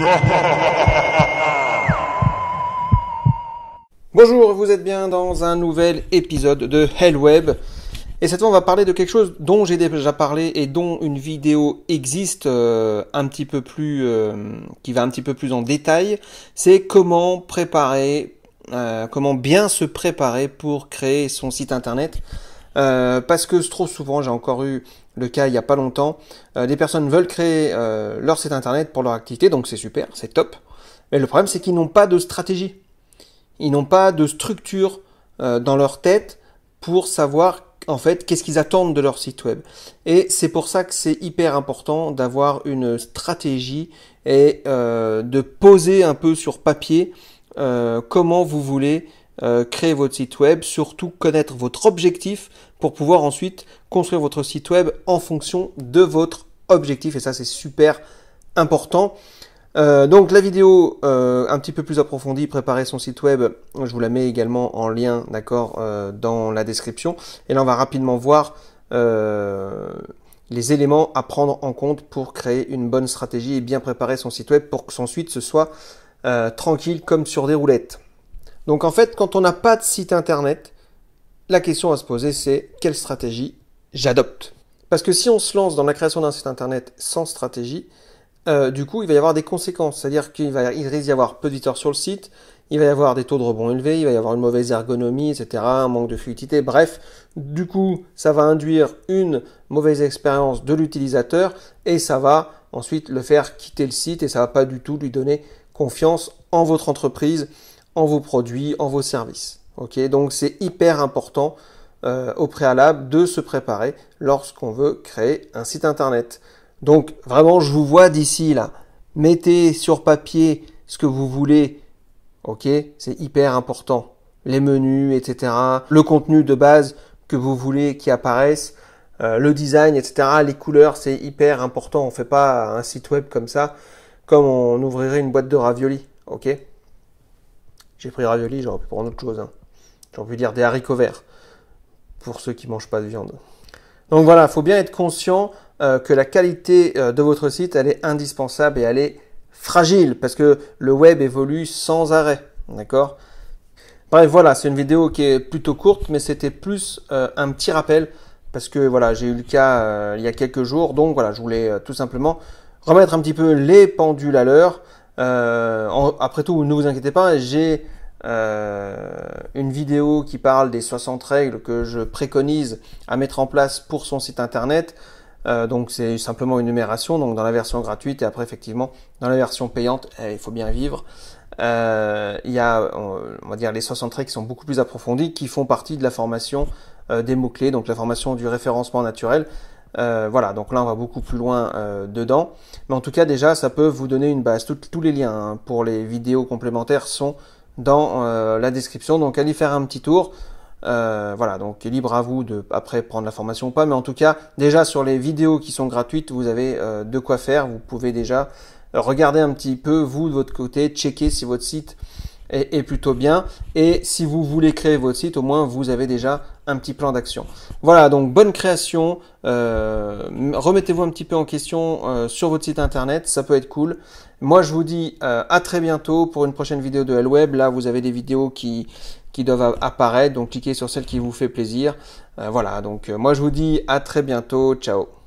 Bonjour, vous êtes bien dans un nouvel épisode de Hellweb. Et cette fois, on va parler de quelque chose dont j'ai déjà parlé et dont une vidéo existe euh, un petit peu plus, euh, qui va un petit peu plus en détail. C'est comment préparer, euh, comment bien se préparer pour créer son site internet euh, parce que trop souvent, j'ai encore eu le cas il n'y a pas longtemps, euh, des personnes veulent créer euh, leur site internet pour leur activité, donc c'est super, c'est top. Mais le problème, c'est qu'ils n'ont pas de stratégie. Ils n'ont pas de structure dans leur tête pour savoir en fait qu'est-ce qu'ils attendent de leur site web. Et c'est pour ça que c'est hyper important d'avoir une stratégie et de poser un peu sur papier comment vous voulez euh, créer votre site web, surtout connaître votre objectif pour pouvoir ensuite construire votre site web en fonction de votre objectif. Et ça, c'est super important. Euh, donc la vidéo euh, un petit peu plus approfondie, préparer son site web, je vous la mets également en lien, d'accord, dans la description. Et là, on va rapidement voir les éléments à prendre en compte pour créer une bonne stratégie et bien préparer son site web pour que son suite se soit tranquille comme sur des roulettes. Donc en fait, quand on n'a pas de site internet, la question à se poser, c'est quelle stratégie j'adopte Parce que si on se lance dans la création d'un site internet sans stratégie, euh, du coup, il va y avoir des conséquences. C'est-à-dire qu'il va, il risque d'y avoir peu d'éditeurs sur le site, il va y avoir des taux de rebond élevés, il va y avoir une mauvaise ergonomie, etc., un manque de fluidité. Bref, du coup, ça va induire une mauvaise expérience de l'utilisateur et ça va ensuite le faire quitter le site et ça va pas du tout lui donner confiance en votre entreprise en vos produits, en vos services. ok Donc c'est hyper important euh, au préalable de se préparer lorsqu'on veut créer un site internet. Donc vraiment je vous vois d'ici là. Mettez sur papier ce que vous voulez. Ok, c'est hyper important. Les menus, etc. Le contenu de base que vous voulez qui apparaisse. Euh, le design, etc. Les couleurs, c'est hyper important. On ne fait pas un site web comme ça, comme on ouvrirait une boîte de ravioli. Ok j'ai pris ravioli, j'aurais pu prendre autre chose. J'ai envie de dire des haricots verts, pour ceux qui mangent pas de viande. Donc voilà, il faut bien être conscient euh, que la qualité euh, de votre site, elle est indispensable et elle est fragile, parce que le web évolue sans arrêt. D'accord Bref, voilà, c'est une vidéo qui est plutôt courte, mais c'était plus euh, un petit rappel, parce que voilà, j'ai eu le cas il y a quelques jours, donc voilà, je voulais tout simplement remettre un petit peu les pendules à l'heure. Euh, après tout, ne vous inquiétez pas, j'ai euh, une vidéo qui parle des 60 règles que je préconise à mettre en place pour son site internet. Euh, donc c'est simplement une numération, donc dans la version gratuite et après effectivement dans la version payante, eh, il faut bien vivre. il y a, va dire, les 60 règles qui sont beaucoup plus approfondies, qui font partie de la formation des mots-clés, donc la formation du référencement naturel. Euh, voilà, donc là on va beaucoup plus loin euh, dedans. Mais en tout cas déjà ça peut vous donner une base. tous les liens hein, pour les vidéos complémentaires sont dans euh, la description. Donc allez faire un petit tour. voilà, donc libre à vous de après prendre la formation ou pas. Mais en tout cas déjà sur les vidéos qui sont gratuites, vous avez de quoi faire. Vous pouvez déjà regarder un petit peu vous de votre côté, checker si votre site est, plutôt bien. Et si vous voulez créer votre site, au moins vous avez déjà un petit plan d'action. Voilà, donc bonne création. Euh, remettez-vous un petit peu en question euh, sur votre site internet, ça peut être cool. Moi, je vous dis euh, à très bientôt pour une prochaine vidéo de LWeb. Là, vous avez des vidéos qui, qui doivent apparaître, donc cliquez sur celle qui vous fait plaisir. voilà, donc moi, je vous dis à très bientôt. Ciao